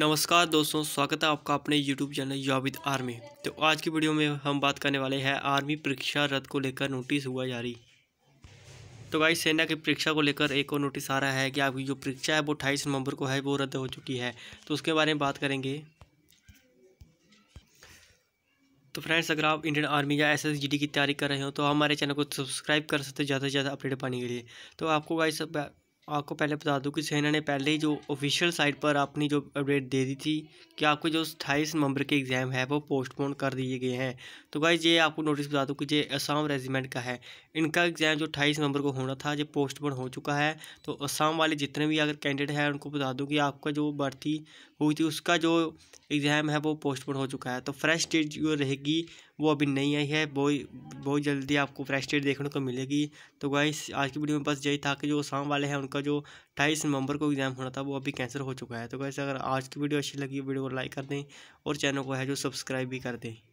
नमस्कार दोस्तों स्वागत है आपका अपने YouTube चैनल याविद आर्मी तो आज की वीडियो में हम बात करने वाले हैं आर्मी परीक्षा रद्द को लेकर नोटिस हुआ जारी तो भाई सेना की परीक्षा को लेकर एक और नोटिस आ रहा है कि आपकी जो परीक्षा है वो अट्ठाईस नवंबर को है वो रद्द हो चुकी है तो उसके बारे में बात करेंगे तो फ्रेंड्स अगर आप इंडियन आर्मी या एस की तैयारी कर रहे हो तो हमारे चैनल को सब्सक्राइब कर सकते हैं ज़्यादा से ज़्यादा अपडेट पाने के लिए तो आपको सब आपको पहले बता दूं कि सेना ने पहले ही जो ऑफिशियल साइट पर अपनी जो अपडेट दे दी थी कि आपको जो अट्ठाईस नवंबर के एग्ज़ाम है वो पोस्टपोन कर दिए गए हैं तो भाई ये आपको नोटिस बता दूं कि ये असम रेजिमेंट का है इनका एग्ज़ाम जो अट्ठाईस नवंबर को होना था ये पोस्टपोन हो चुका है तो असम वाले जितने भी अगर कैंडिडेट हैं उनको बता दूँ कि आपका जो भर्ती हुई थी उसका जो एग्ज़ाम है वो पोस्टपोन हो चुका है तो फ्रेश डेट जो रहेगी वो अभी नहीं आई है वो बहुत जल्दी आपको फ्रेश डेट देखने को मिलेगी तो गाइस आज की वीडियो में बस यही था कि जो शाम वाले हैं उनका जो अट्ठाईस नवंबर को एग्ज़ाम होना था वो अभी कैंसिल हो चुका है तो गाइस अगर आज की वीडियो अच्छी लगी वीडियो को लाइक कर दें और चैनल को है जो सब्सक्राइब भी कर दें